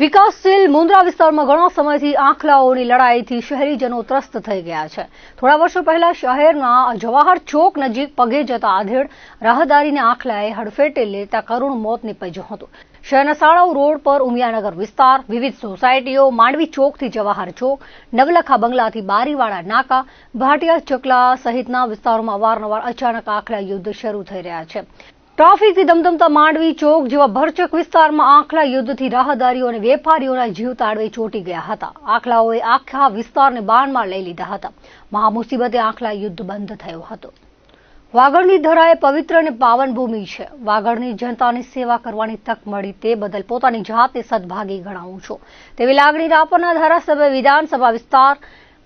વિકાસશીલ મુન્દ્રા વિસ્તારમાં ઘણા સમયથી આંખલાઓની લડાઈથી શહેરીજનો ત્રસ્ત થઈ ગયા છે થોડા વર્ષો પહેલા શહેરના જવાહર ચોક નજીક પગે જતા આધેડ રાહદારીને આંખલાએ હડફેટે લેતા કરુણ મોત નીપજ્યું હતું શહેરના સાળાઉ રોડ પર ઉમિયાનગર વિસ્તાર વિવિધ સોસાયટીઓ માંડવી ચોકથી જવાહર ચોક નવલખા બંગલાથી બારીવાળા નાકા ભાટિયા ચકલા સહિતના વિસ્તારોમાં અવારનવાર અચાનક આંખલા યુદ્ધ શરૂ થઈ રહ્યા છે ટ્રાફિકથી ધમધમતા માંડવી ચોક જેવા ભરચક વિસ્તારમાં આખલા યુદ્ધથી રાહદારીઓ અને વેપારીઓના જીવ તાળવે ચોંટી ગયા હતા આંખલાઓએ આખા વિસ્તારને બાણમાં લઈ લીધા હતા મહામુસીબતે આખલા યુદ્ધ બંધ થયો હતો વાગડની ધરા એ પવિત્ર અને પાવન ભૂમિ છે વાગડની જનતાની સેવા કરવાની તક મળી તે બદલ પોતાની જાતે સદભાગી ગણાવું છું તેવી લાગણી રાપરના ધારાસભ્ય વિધાનસભા વિસ્તાર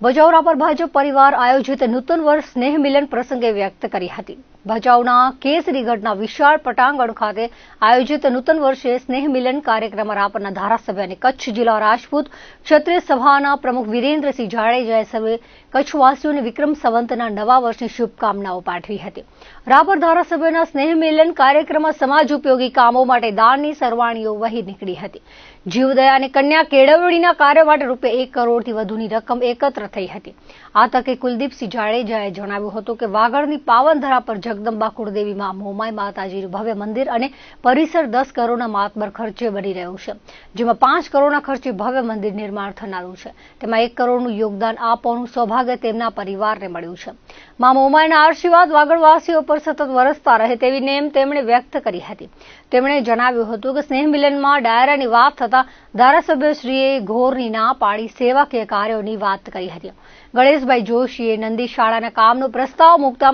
બજોરા પર ભાજપ પરિવાર આયોજિત નૂતન વર્ષ સ્નેહ મિલન પ્રસંગે વ્યક્ત કરી હતી ભચાઉના કેસરીગઢના વિશાળ પટાંગણ ખાતે આયોજિત નૂતન વર્ષે સ્નેહ મિલન કાર્યક્રમમાં રાપરના ધારાસભ્ય અને કચ્છ જિલ્લા રાજપૂત ક્ષત્રિય સભાના પ્રમુખ વિરેન્દ્રસિંહ જાડેજાએ સર્વે કચ્છવાસીઓને વિક્રમ સંવંતના નવા વર્ષની શુભકામનાઓ પાઠવી હતી રાપર ધારાસભ્યના સ્નેહ મિલન કાર્યક્રમમાં સમાજ ઉપયોગી કામો માટે દાનની સરવાણીઓ વહી નીકળી હતી જીવદયા અને કન્યા કેળવણીના કાર્ય માટે રૂપિયા એક કરોડથી વધુની રકમ એકત્ર થઈ હતી આ તકે કુલદીપસિંહ જાડેજાએ જણાવ્યું હતું કે વાગડની પાવનધરા પર જગદંબા કુળદેવી મોમાઈ માતાજીનું ભવ્ય મંદિર અને પરિસર દસ કરોડના માતબર ખર્ચે બની રહ્યું છે જેમાં પાંચ કરોડના ખર્ચે ભવ્ય મંદિર નિર્માણ થનારું છે તેમાં એક કરોડનું યોગદાન આપવાનું સૌભાગ્ય તેમના પરિવારને મળ્યું છે મા મોમાઈના આશીર્વાદ વાગડવાસીઓ ઉપર સતત વરસતા રહે તેવી નેમ તેમણે વ્યક્ત કરી હતી તેમણે જણાવ્યું હતું કે સ્નેહ મિલનમાં ડાયરાની વાત થતાં ધારાસભ્યશ્રીએ ઘોરની ના પાડી સેવાકીય કાર્યોની વાત કરી હતી ગણેશભાઈ જોશીએ નંદી શાળાના કામનો પ્રસ્તાવ મૂકતા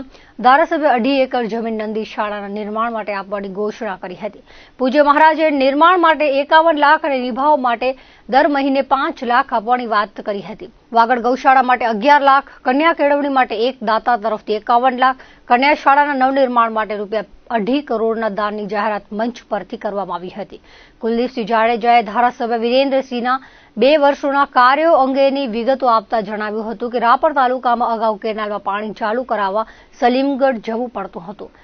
ધારાસભ્ય અઢી એકર જમીન નંદી શાળાના નિર્માણ માટે આપવાની ઘોષણા કરી હતી પૂજ્ય મહારાજે નિર્માણ માટે એકાવન લાખ અને નિભાવ માટે દર મહિને પાંચ લાખ આપવાની વાત કરી હતી વાગડ ગૌશાળા માટે અગિયાર લાખ કન્યા કેળવણી માટે એક દાતા તરફથી એકાવન લાખ કન્યા શાળાના નવનિર્માણ માટે રૂપિયા અઢી કરોડના દાનની જાહેરાત મંચ પરથી કરવામાં આવી હતી કુલદીપસિંહ જાડેજાએ ધારાસભ્ય વિરેન્દ્રસિંહના બે વર્ષોના કાર્યો અંગેની વિગતો આપતા જણાવ્યું હતું કે રાપર તાલુકામાં અગાઉ કેનાલમાં પાણી ચાલુ કરાવવા સલીમગઢ જવું પડતું હતું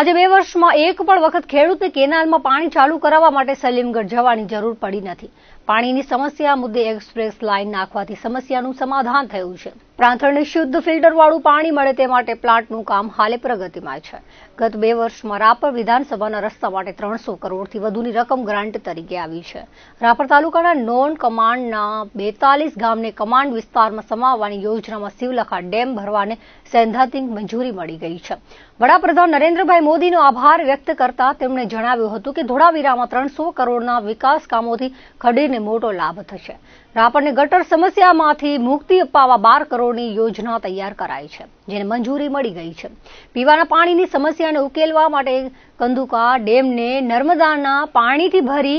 આજે બે વર્ષમાં એક પણ વખત ખેડૂતને કેનાલમાં પાણી ચાલુ કરાવવા માટે સલીમગઢ જવાની જરૂર પડી નથી પાણીની સમસ્યા મુદ્દે એક્સપ્રેસ લાઇન નાખવાથી સમસ્યાનું સમાધાન થયું છે પ્રાંથળને શુદ્ધ ફિલ્ટરવાળું પાણી મળે તે માટે પ્લાન્ટનું કામ હાલે પ્રગતિમાં છે ગત બે વર્ષમાં રાપર વિધાનસભાના રસ્તા માટે ત્રણસો કરોડથી વધુની રકમ ગ્રાન્ટ તરીકે આવી છે રાપર તાલુકાના નોન કમાન્ડના બેતાલીસ ગામને કમાન્ડ વિસ્તારમાં સમાવવાની યોજનામાં શિવલખા ડેમ ભરવાને સૈદ્ધાંતિક મંજૂરી મળી ગઈ છે વડાપ્રધાન નરેન્દ્રભાઈ મોદીનો આભાર વ્યક્ત કરતા તેમણે જણાવ્યું હતું કે ધોળાવીરામાં ત્રણસો કરોડના વિકાસ કામોથી ખડીરને મોટો લાભ થશે રાપરને ગટર સમસ્યામાંથી મુક્તિ અપાવવા બાર કરોડ કરોડની યોજના તૈયાર કરાઈ છે જેને મંજૂરી મળી ગઈ છે પીવાના પાણીની સમસ્યાને ઉકેલવા માટે કંદુકા ડેમને નર્મદાના પાણીથી ભરી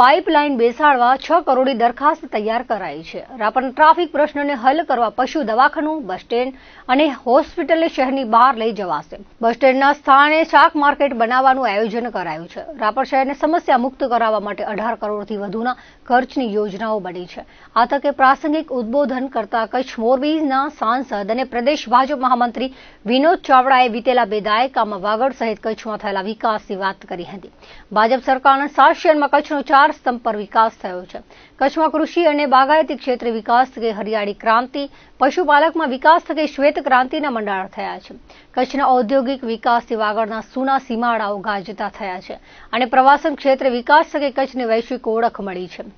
પાઇપલાઇન બેસાડવા છ કરોડની દરખાસ્ત તૈયાર કરાઈ છે રાપર ટ્રાફિક પ્રશ્નને હલ કરવા પશુ દવાખાનું બસ સ્ટેન્ડ અને હોસ્પિટલ શહેરની બહાર લઈ જવાશે બસ સ્ટેન્ડના સ્થાને શાક માર્કેટ બનાવવાનું આયોજન કરાયું છે રાપર શહેરને સમસ્યા મુક્ત કરાવવા માટે અઢાર કરોડથી વધુના ખર્ચની યોજનાઓ બની છે આ તકે પ્રાસંગિક ઉદબોધન કરતા કચ્છ મોરબીના સાંસદ અને પ્રદેશ ભાજપ મહામંત્રી વિનોદ ચાવડાએ વીતેલા બે દાયકામાં વાગડ સહિત કચ્છમાં થયેલા વિકાસની વાત કરી હતી ભાજપ સરકારના શાસનમાં કચ્છનો ચાર સ્તંભ પર વિકાસ થયો છે કચ્છમાં કૃષિ અને બાગાયતી ક્ષેત્રે વિકાસ થકી હરિયાળી ક્રાંતિ પશુપાલકમાં વિકાસ થકે શ્વેત ક્રાંતિના મંડાણ થયા છે કચ્છના ઔદ્યોગિક વિકાસથી વાગડના સુના સીમાડાઓ ગાજતા થયા છે અને પ્રવાસન ક્ષેત્રે વિકાસ થકે કચ્છને વૈશ્વિક ઓળખ મળી છે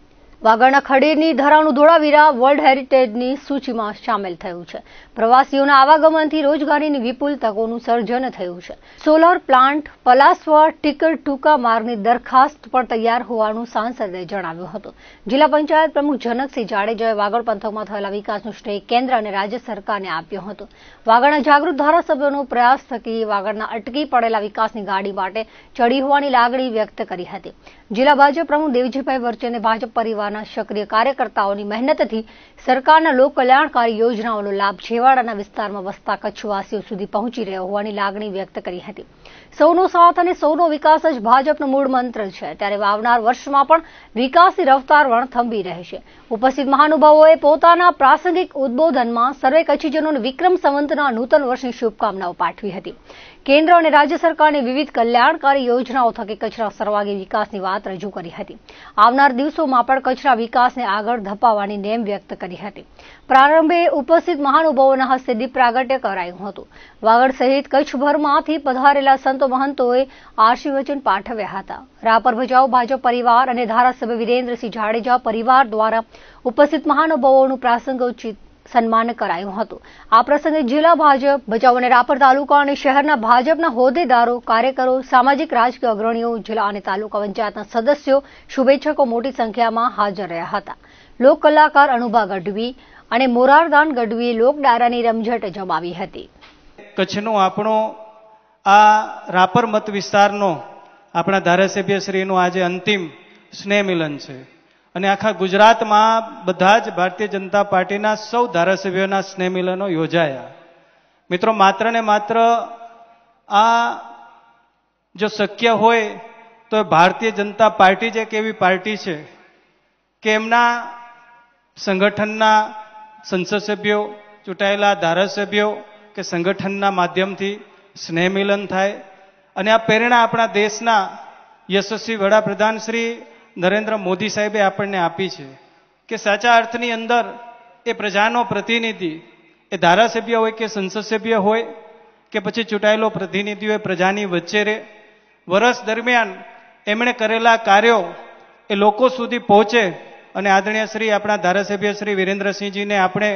વાગડના ખડીરની ધરાણું ધોળાવીરા વર્લ્ડ હેરિટેજની સૂચિમાં સામેલ થયું છે પ્રવાસીઓના આવાગમનથી રોજગારીની વિપુલ તકોનું સર્જન થયું છે સોલર પ્લાન્ટ પલાસવા ટીકર ટૂંકા માર્ગની દરખાસ્ત પણ તૈયાર હોવાનું સાંસદે જણાવ્યું હતું જિલ્લા પંચાયત પ્રમુખ જનકસિંહ જાડેજાએ વાગડ પંથકમાં થયેલા વિકાસનું શ્રેય કેન્દ્ર અને રાજ્ય સરકારને આપ્યો હતો વાગડના જાગૃત ધારાસભ્યોનો પ્રયાસ થકી વાગડના અટકી પડેલા વિકાસની ગાડી માટે ચડી હોવાની લાગણી વ્યક્ત કરી હતી જિલ્લા ભાજપ પ્રમુખ દેવજીભાઈ વર્ચેને ભાજપ પરિવાર સંસ્થાના સક્રિય કાર્યકર્તાઓની મહેનતથી સરકારના લોક કલ્યાણકારી યોજનાઓનો લાભ છેવાડાના વિસ્તારમાં વસતા કચ્છવાસીઓ સુધી પહોંચી રહ્યો હોવાની લાગણી વ્યક્ત કરી હતી સૌનો સાથ અને સૌનો વિકાસ જ ભાજપનો મૂળ મંત્ર છે ત્યારે આવનાર વર્ષમાં પણ વિકાસની રફતાર વણ થંભી રહેશે ઉપસ્થિત મહાનુભાવોએ પોતાના પ્રાસંગિક ઉદબોધનમાં સર્વે કચ્છીજનોને વિક્રમ સંવંતના નૂતન વર્ષની શુભકામનાઓ પાઠવી હતી કેન્દ્ર અને રાજ્ય સરકારની વિવિધ કલ્યાણકારી યોજનાઓ થકી કચ્છના સર્વાગી વિકાસની વાત રજૂ કરી હતી આવનાર દિવસોમાં પણ કચ્છના વિકાસને આગળ ધપાવવાની નેમ વ્યક્ત કરી કરી હતી પ્રારંભે ઉપસ્થિત મહાનુભાવોના હસ્તે દીપ પ્રાગટ્ય કરાયું હતું વાગડ સહિત કચ્છભરમાંથી પધારેલા સંતો મહંતોએ આશીર્વચન પાઠવ્યા હતા રાપર ભજાઉ ભાજપ પરિવાર અને ધારાસભ્ય વિરેન્દ્રસિંહ જાડેજા પરિવાર દ્વારા ઉપસ્થિત મહાનુભાવોનું પ્રાસંગોચિત સન્માન કરાયું હતું આ પ્રસંગે જિલ્લા ભાજપ ભચાઉ અને રાપર તાલુકા અને શહેરના ભાજપના હોદ્દેદારો કાર્યકરો સામાજિક રાજકીય અગ્રણીઓ જિલ્લા અને તાલુકા પંચાયતના સદસ્યો શુભેચ્છકો મોટી સંખ્યામાં હાજર રહ્યા હતા લોક કલાકાર અનુભા ગઢવી અને મોરારદાન ગઢવીએ લોક ડાયરાની રમઝટ જમાવી હતી કચ્છનો આપણો આ રાપર મત વિસ્તારનો આપણા ધારાસભ્યશ્રીનું આજે અંતિમ સ્નેહ મિલન છે અને આખા ગુજરાતમાં બધા જ ભારતીય જનતા પાર્ટીના સૌ ધારાસભ્યોના સ્નેહ યોજાયા મિત્રો માત્ર ને માત્ર આ જો શક્ય હોય તો ભારતીય જનતા પાર્ટી જ એક એવી પાર્ટી છે કે એમના સંગઠનના સંસદ સભ્યો ચૂંટાયેલા ધારાસભ્યો કે સંગઠનના માધ્યમથી સ્નેહમિલન થાય અને આ પ્રેરણા આપણા દેશના યશસ્વી વડાપ્રધાન શ્રી નરેન્દ્ર મોદી સાહેબે આપણને આપી છે કે સાચા અર્થની અંદર એ પ્રજાનો પ્રતિનિધિ એ ધારાસભ્ય હોય કે સંસદસભ્ય હોય કે પછી ચૂંટાયેલો પ્રતિનિધિ હોય પ્રજાની વચ્ચે રહે વર્ષ દરમિયાન એમણે કરેલા કાર્યો એ લોકો સુધી પહોંચે અને આદરણીય શ્રી આપણા ધારાસભ્ય શ્રી વિરેન્દ્રસિંહજીને આપણે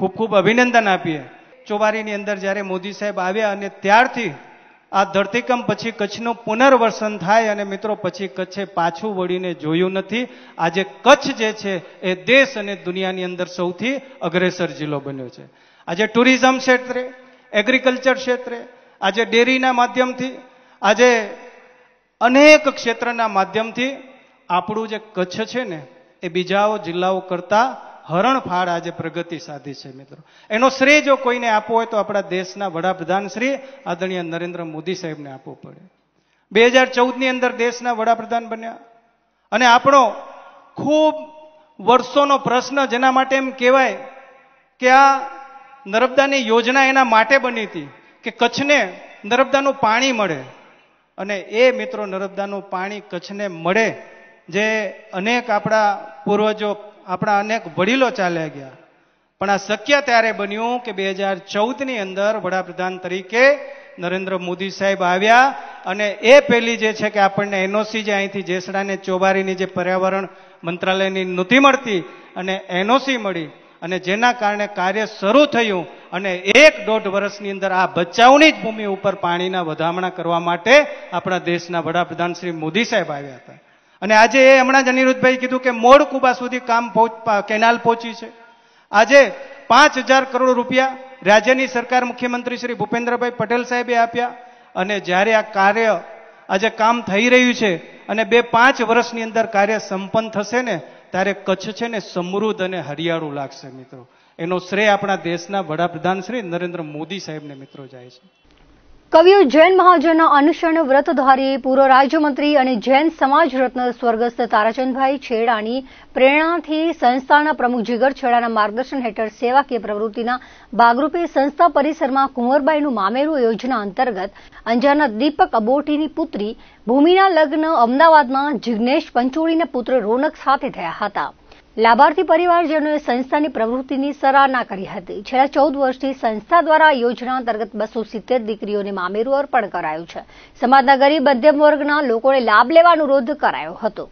ખૂબ ખૂબ અભિનંદન આપીએ ચોબારીની અંદર જ્યારે મોદી સાહેબ આવ્યા અને ત્યારથી આ ધરતીકંપ પછી કચ્છનું પુનર્વસન થાય અને મિત્રો પછી કચ્છે પાછું વળીને જોયું નથી આજે કચ્છ જે છે એ દેશ અને દુનિયાની અંદર સૌથી અગ્રેસર જિલ્લો બન્યો છે આજે ટુરિઝમ ક્ષેત્રે એગ્રીકલ્ચર ક્ષેત્રે આજે ડેરીના માધ્યમથી આજે અનેક ક્ષેત્રના માધ્યમથી આપણું જે કચ્છ છે ને એ બીજાઓ જિલ્લાઓ કરતાં હરણફાળ આજે પ્રગતિ સાધી છે મિત્રો એનો શ્રેય જો કોઈને આપવો હોય તો આપણા દેશના વડાપ્રધાન શ્રી આદરણીય નરેન્દ્ર મોદી સાહેબને આપવો પડે બે હજાર ચૌદની અંદર દેશના વડાપ્રધાન બન્યા અને આપણો ખૂબ વર્ષોનો પ્રશ્ન જેના માટે એમ કહેવાય કે આ નર્મદાની યોજના એના માટે બની હતી કે કચ્છને નર્મદાનું પાણી મળે અને એ મિત્રો નર્મદાનું પાણી કચ્છને મળે જે અનેક આપણા પૂર્વજો આપણા અનેક વડીલો ચાલ્યા ગયા પણ આ શક્ય ત્યારે બન્યું કે બે હજાર ચૌદની અંદર વડાપ્રધાન તરીકે નરેન્દ્ર મોદી સાહેબ આવ્યા અને એ પહેલી જે છે કે આપણને એનઓસી જે અહીંથી જેસડાને ચોબારીની જે પર્યાવરણ મંત્રાલયની નહોતી મળતી અને એનઓસી મળી અને જેના કારણે કાર્ય શરૂ થયું અને એક દોઢ વર્ષની અંદર આ બચાવની જ ભૂમિ ઉપર પાણીના વધામણા કરવા માટે આપણા દેશના વડાપ્રધાન શ્રી મોદી સાહેબ આવ્યા હતા અને આજે એ હમણાં જ અનિરુદ્ધભાઈ કીધું કે મોડ કુબા સુધી કામ કેનાલ પહોંચી છે આજે પાંચ હજાર કરોડ રૂપિયા રાજ્યની સરકાર મુખ્યમંત્રી શ્રી ભૂપેન્દ્રભાઈ પટેલ સાહેબે આપ્યા અને જ્યારે આ કાર્ય આજે કામ થઈ રહ્યું છે અને બે પાંચ વર્ષની અંદર કાર્ય સંપન્ન થશે ને ત્યારે કચ્છ છે ને સમૃદ્ધ અને હરિયાળું લાગશે મિત્રો એનો શ્રેય આપણા દેશના વડાપ્રધાન શ્રી નરેન્દ્ર મોદી સાહેબને મિત્રો જાય છે કવિઓ જૈન મહાજનના અનુશરણ વ્રતધારી પૂર્વ રાજ્યમંત્રી અને જૈન સમાજ રત્ન સ્વર્ગસ્થ તારાચંદભાઈ છેડાની પ્રેરણાથી સંસ્થાના પ્રમુખ જીગર છેડાના માર્ગદર્શન હેઠળ સેવાકીય પ્રવૃત્તિના ભાગરૂપે સંસ્થા પરિસરમાં કુંવરબાઈનું મામેરું યોજના અંતર્ગત અંજારના દીપક અબોટીની પુત્રી ભૂમિના લગ્ન અમદાવાદમાં જિજ્ઞેશ પંચોળીના પુત્ર રોનક સાથે થયા હતા લાભાર્થી પરિવારજનોએ સંસ્થાની પ્રવૃત્તિની સરાહના કરી હતી છેલ્લા ચૌદ વર્ષથી સંસ્થા દ્વારા યોજના અંતર્ગત બસો સિત્તેર દીકરીઓને મામેરું અર્પણ કરાયું છે સમાજના ગરીબ મધ્યમ વર્ગના લોકોને લાભ લેવા અનુરોધ કરાયો હતો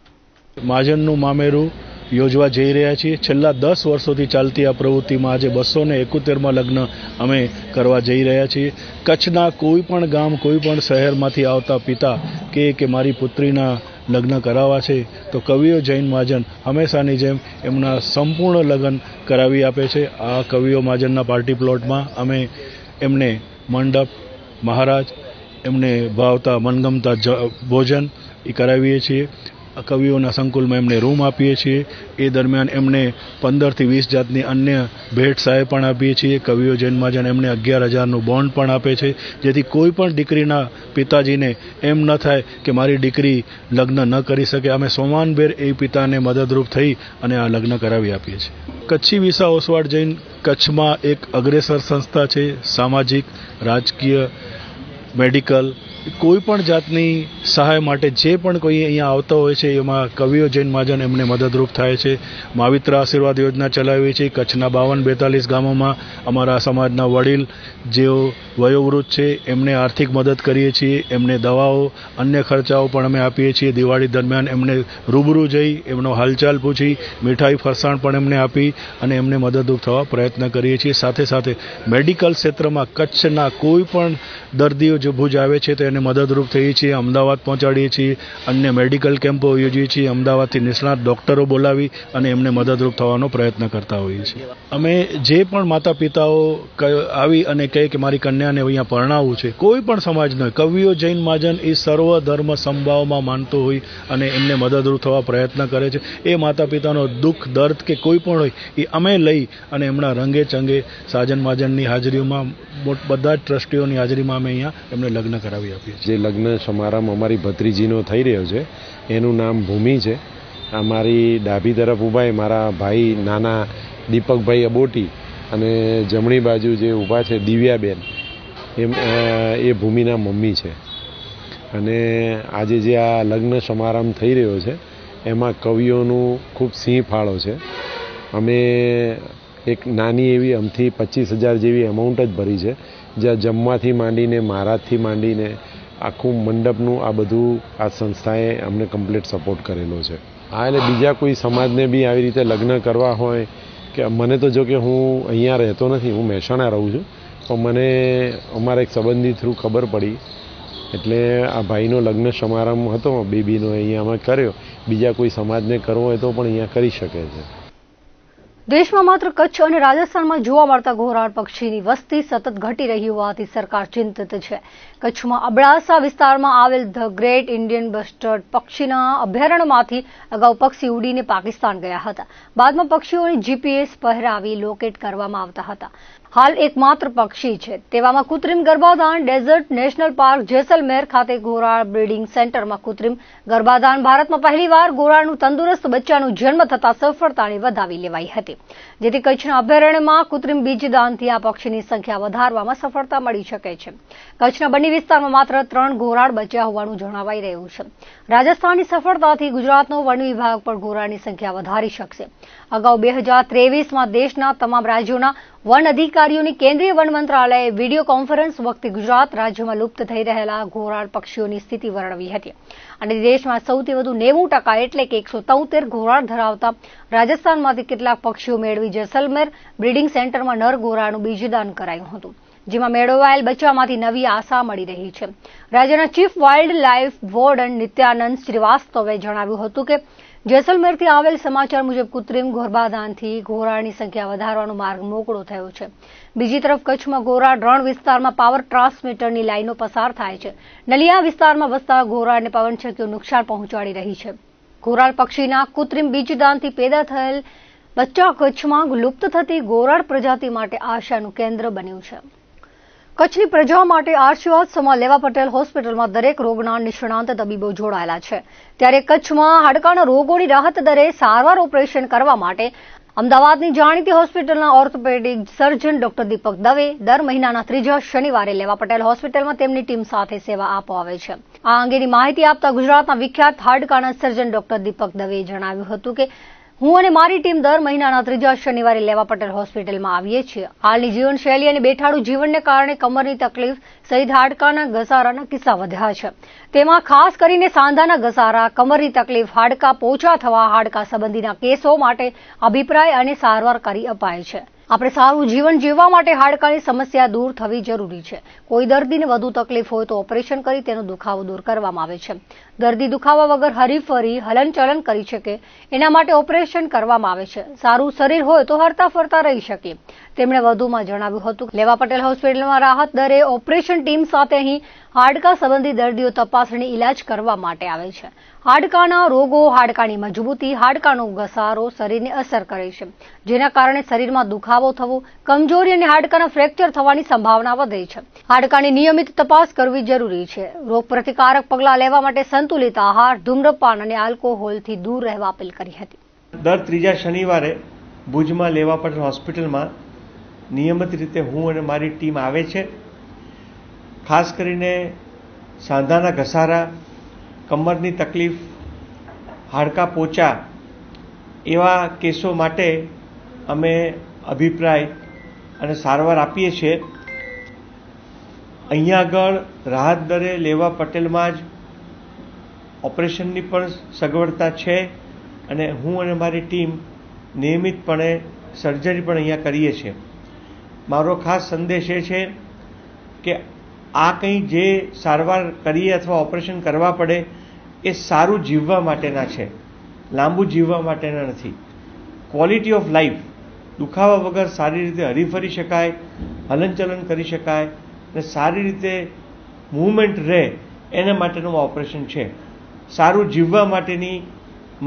મહાજનનું મામેરું યોજવા જઈ રહ્યા છીએ છેલ્લા દસ વર્ષોથી ચાલતી આ પ્રવૃત્તિમાં આજે બસો ને એકોતેરમાં લગ્ન અમે કરવા જઈ રહ્યા છીએ કચ્છના કોઈ પણ ગામ કોઈ પણ શહેરમાંથી આવતા પિતા કે મારી પુત્રીના લગ્ન કરાવવા છે તો કવિઓ જૈન મહાજન હંમેશાની જેમ એમના સંપૂર્ણ લગ્ન કરાવી આપે છે આ કવિઓ મહાજનના પાર્ટી પ્લોટમાં અમે એમને મંડપ મહારાજ એમને ભાવતા મનગમતા ભોજન એ કરાવીએ છીએ કવિઓના સંકુલમાં એમને રૂમ આપીએ છીએ એ દરમિયાન એમને પંદરથી વીસ જાતની અન્ય ભેટ સાહેબ પણ આપીએ છીએ કવિઓ જન્મા જન એમને અગિયાર હજારનું બોન્ડ પણ આપે છે જેથી કોઈ પણ દીકરીના પિતાજીને એમ ન થાય કે મારી દીકરી લગ્ન ન કરી શકે અમે સોમાનભેર એ પિતાને મદદરૂપ થઈ અને આ લગ્ન કરાવી આપીએ છીએ કચ્છી વિસા ઓસવાડ જૈન કચ્છમાં એક અગ્રેસર સંસ્થા છે સામાજિક રાજકીય મેડિકલ કોઈ પણ જાતની સહાય માટે જે પણ કોઈ અહીંયા આવતા હોય છે એમાં કવિઓ જૈન મહાજન એમને મદદરૂપ થાય છે માવિત્ર આશીર્વાદ યોજના ચલાવી છે કચ્છના બાવન બેતાલીસ ગામોમાં અમારા સમાજના વડીલ જેઓ વયોવૃદ્ધ છે એમને આર્થિક મદદ કરીએ છીએ એમને દવાઓ અન્ય ખર્ચાઓ પણ અમે આપીએ છીએ દિવાળી દરમિયાન એમને રૂબરૂ જઈ એમનો હાલચાલ પૂછી મીઠાઈ ફરસાણ પણ એમને આપી અને એમને મદદરૂપ થવા પ્રયત્ન કરીએ છીએ સાથે સાથે મેડિકલ ક્ષેત્રમાં કચ્છના કોઈ પણ દર્દીઓ જો ભુજ આવે છે તો એને મદદરૂપ થઈએ છીએ અમદાવાદ પહોંચાડીએ છીએ અન્ય મેડિકલ કેમ્પો યોજીએ છીએ અમદાવાદથી નિષ્ણાત ડૉક્ટરો બોલાવી અને એમને મદદરૂપ થવાનો પ્રયત્ન કરતા હોઈએ છીએ અમે જે પણ માતા પિતાઓ આવી અને કહે કે મારી કન્યાને અહીંયા પરણાવવું છે કોઈ પણ સમાજનો કવિઓ જૈન મહાજન એ સર્વ ધર્મ સંભાવમાં માનતો હોય અને એમને મદદરૂપ થવા પ્રયત્ન કરે છે એ માતા પિતાનો દુઃખ દર્દ કે કોઈ પણ હોય એ અમે લઈ અને એમના રંગે ચંગે સાજન મહાજનની હાજરીઓમાં બધા જ ટ્રસ્ટીઓની હાજરીમાં અમે અહીંયા એમને લગ્ન કરાવી આપ્યા જે લગ્ન સમારંભ અમારી ભત્રીજીનો થઈ રહ્યો છે એનું નામ ભૂમિ છે આ મારી ડાભી તરફ ઊભા એ મારા ભાઈ નાના દીપકભાઈ અબોટી અને જમણી બાજુ જે ઊભા છે દિવ્યાબેન એમ એ ભૂમિના મમ્મી છે અને આજે જે આ લગ્ન સમારંભ થઈ રહ્યો છે એમાં કવિઓનું ખૂબ સિંહ ફાળો છે અમે એક નાની એવી અમથી પચીસ હજાર જેવી એમાઉન્ટ જ ભરી છે જ્યાં જમવાથી માંડીને મહારાજથી માંડીને આખું મંડપનું આ બધું આ સંસ્થાએ અમને કમ્પ્લીટ સપોર્ટ કરેલો છે હા એટલે બીજા કોઈ સમાજને બી આવી રીતે લગ્ન કરવા હોય કે મને તો જો કે હું અહીંયા રહેતો નથી હું મહેસાણા રહું છું પણ મને અમારા એક સંબંધી થ્રુ ખબર પડી એટલે આ ભાઈનો લગ્ન સમારંભ હતો બેબીનો અહીંયા અમે કર્યો બીજા કોઈ સમાજને કરવો હોય તો પણ અહીંયા કરી શકે છે દેશમાં માત્ર કચ્છ અને રાજસ્થાનમાં જોવા મળતા ઘોરાડ પક્ષીની વસ્તી સતત ઘટી રહી હોવાથી સરકાર ચિંતિત છે કચ્છમાં અબડાસા વિસ્તારમાં આવેલ ધ ગ્રેટ ઇન્ડિયન બસ્ટર્ડ પક્ષીના અભયારણ્યમાંથી અગાઉ પક્ષી ઉડીને પાકિસ્તાન ગયા હતા બાદમાં પક્ષીઓને જીપીએસ પહેરાવી લોકેટ કરવામાં આવતા હતા હાલ એકમાત્ર પક્ષી છે તેવામાં કૃત્રિમ ગર્ભાધાન ડેઝર્ટ નેશનલ પાર્ક જેસલમેર ખાતે ઘોરાળ બ્રીડિંગ સેન્ટરમાં કૃત્રિમ ગર્ભાધાન ભારતમાં પહેલીવાર ઘોરાળનું તંદુરસ્ત બચ્ચાનું જન્મ થતાં સફળતાને વધાવી લેવાઈ હતી જેથી કચ્છના અભયારણ્યમાં કૃત્રિમ બીજદાનથી આ પક્ષીની સંખ્યા વધારવામાં સફળતા મળી શકે છે કચ્છના બંને વિસ્તારમાં માત્ર ત્રણ ઘોરાળ બચ્યા હોવાનું જણાવાઈ રહ્યું છે રાજસ્થાનની સફળતાથી ગુજરાતનો વન વિભાગ પણ ઘોરાળની સંખ્યા વધારી શકશે અગાઉ બે હજાર ત્રેવીસમાં દેશના તમામ રાજ્યોના વન અધિકારીઓની કેન્દ્રીય વન મંત્રાલયે વિડીયો કોન્ફરન્સ વખતે ગુજરાત રાજ્યમાં લુપ્ત થઈ રહેલા ઘોરાળ પક્ષીઓની સ્થિતિ વર્ણવી હતી અને દેશમાં સૌથી વધુ નેવું ટકા એટલે કે એકસો તોતેર ઘોરાળ ધરાવતા રાજસ્થાનમાંથી કેટલાક પક્ષીઓ મેળવી જેસલમેર બ્રીડિંગ સેન્ટરમાં નર ઘોરાળનું બીજદાન કરાયું હતું જેમાં મેળવાયેલ બચ્ચામાંથી નવી આશા મળી રહી છે રાજ્યના chief wildlife warden Nityanand શ્રીવાસ્તવે જણાવ્યું હતું કે જેસલમેરથી આવેલ સમાચાર મુજબ કૃત્રિમ ઘોરબાદાનથી ઘોરાની સંખ્યા વધારવાનો માર્ગ મોકળો થયો છે બીજી તરફ કચ્છમાં ઘોરા રણ વિસ્તારમાં પાવર ટ્રાન્સમીટરની લાઇનો પસાર થાય છે નલિયા વિસ્તારમાં વસતા ઘોરાને પવનચક્કીઓ નુકસાન પહોંચાડી રહી છે ઘોરાળ પક્ષીના કૃત્રિમ બીજદાનથી પેદા થયેલ બચ્ચા કચ્છમાં લુપ્ત થતી ગોરાળ પ્રજાતિ માટે આશાનું કેન્દ્ર બન્યું છે કચ્છની પ્રજા માટે આશીર્વાદ સમા લેવા પટેલ હોસ્પિટલમાં દરેક રોગના નિષ્ણાંત તબીબો જોડાયેલા છે ત્યારે કચ્છમાં હાડકાના રોગોની રાહત દરે સારવાર ઓપરેશન કરવા માટે અમદાવાદની જાણીતી હોસ્પિટલના orthopaedic surgeon doctor Deepak Dave દર મહિનાના ત્રીજા શનિવારે લેવા પટેલ હોસ્પિટલમાં તેમની ટીમ સાથે સેવા આપવા આવે છે આ અંગેની માહિતી આપતા ગુજરાતના વિખ્યાત હાડકાના સર્જન ડોક્ટર દીપક દવેએ જણાવ્યું હતું કે હું અને મારી ટીમ દર મહિનાના ત્રીજા શનિવારે લેવા પટેલ હોસ્પિટલમાં આવીએ છીએ હાલની જીવનશૈલી અને બેઠાડું જીવનને કારણે કમરની તકલીફ સહિત હાડકાના ઘસારાના કિસ્સા વધ્યા છે તેમાં ખાસ કરીને સાંધાના ઘસારા કમરની તકલીફ હાડકા પોચા થવા હાડકા સંબંધીના કેસો માટે અભિપ્રાય અને સારવાર કરી અપાય છે આપણે સારું જીવન જીવવા માટે હાડકાની સમસ્યા દૂર થવી જરૂરી છે કોઈ દર્દીને વધુ તકલીફ હોય તો ઓપરેશન કરી તેનો દુખાવો દૂર કરવામાં આવે છે દર્દી દુખાવા વગર હરીફરી હલનચલન કરી શકે એના માટે ઓપરેશન કરવામાં આવે છે સારું શરીર હોય તો હરતા ફરતા રહી શકે તેમણે વધુમાં જણાવ્યું હતું લેવા પટેલ હોસ્પિટલમાં રાહત દરે ઓપરેશન ટીમ સાથે અહીં હાડકા સંબંધી દર્દીઓ તપાસણી ઇલાજ કરવા માટે આવે છે હાડકાના રોગો હાડકાની મજબૂતી હાડકાનો ઘસારો શરીરને અસર કરે છે જેના કારણે શરીરમાં દુખાવો થવો કમજોરી અને હાડકાના ફ્રેક્ચર થવાની સંભાવના વધે છે હાડકાની નિયમિત તપાસ કરવી જરૂરી છે રોગ પ્રતિકારક પગલાં લેવા માટે સંતુલિત આહાર ધૂમ્રપાન અને આલ્કોહોલથી દૂર રહેવા અપીલ કરી હતી દર ત્રીજા શનિવારે ભુજમાં લેવા પટેલ હોસ્પિટલમાં નિયમિત રીતે હું અને મારી ટીમ આવે છે ખાસ કરીને સાંધાના ઘસારા કમરની તકલીફ હાડકા પોચા એવા કેસો માટે અમે અભિપ્રાય અને સારવાર આપીએ છીએ અહીંયા આગળ રાહત દરે લેવા પટેલમાં જ ઓપરેશનની પણ સગવડતા છે અને હું અને મારી ટીમ નિયમિતપણે સર્જરી પણ અહીંયા કરીએ છીએ મારો ખાસ સંદેશ એ છે કે આ કંઈ જે સારવાર કરીએ અથવા ઓપરેશન કરવા પડે એ સારું જીવવા માટેના છે લાંબુ જીવવા માટેના નથી ક્વોલિટી ઓફ લાઈફ દુખાવા વગર સારી રીતે હરીફરી શકાય હલનચલન કરી શકાય અને સારી રીતે મૂવમેન્ટ રહે એના માટેનું ઓપરેશન છે સારું જીવવા માટેની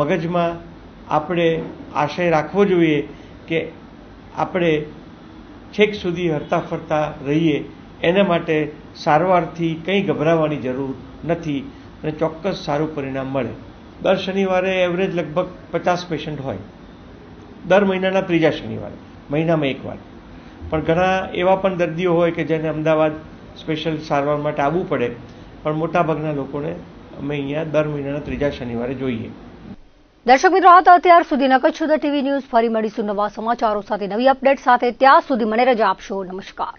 મગજમાં આપણે આશય રાખવો જોઈએ કે આપણે છેક સુધી હરતા ફરતા રહીએ એના માટે સારવારથી કંઈ ગભરાવાની જરૂર નથી અને ચોક્કસ સારું પરિણામ મળે દર શનિવારે એવરેજ લગભગ પચાસ પેશન્ટ હોય દર મહિનાના ત્રીજા શનિવારે મહિનામાં એકવાર પણ ઘણા એવા પણ દર્દીઓ હોય કે જેને અમદાવાદ સ્પેશિયલ સારવાર માટે આવવું પડે પણ મોટાભાગના લોકોને અમે અહીંયા દર મહિનાના ત્રીજા શનિવારે જોઈએ દર્શક મિત્રો આ અત્યાર સુધીના કચ્છ ટીવી ન્યૂઝ ફરી મળીશું નવા સમાચારો સાથે નવી અપડેટ સાથે ત્યાં સુધી મને રજા આપશો નમસ્કાર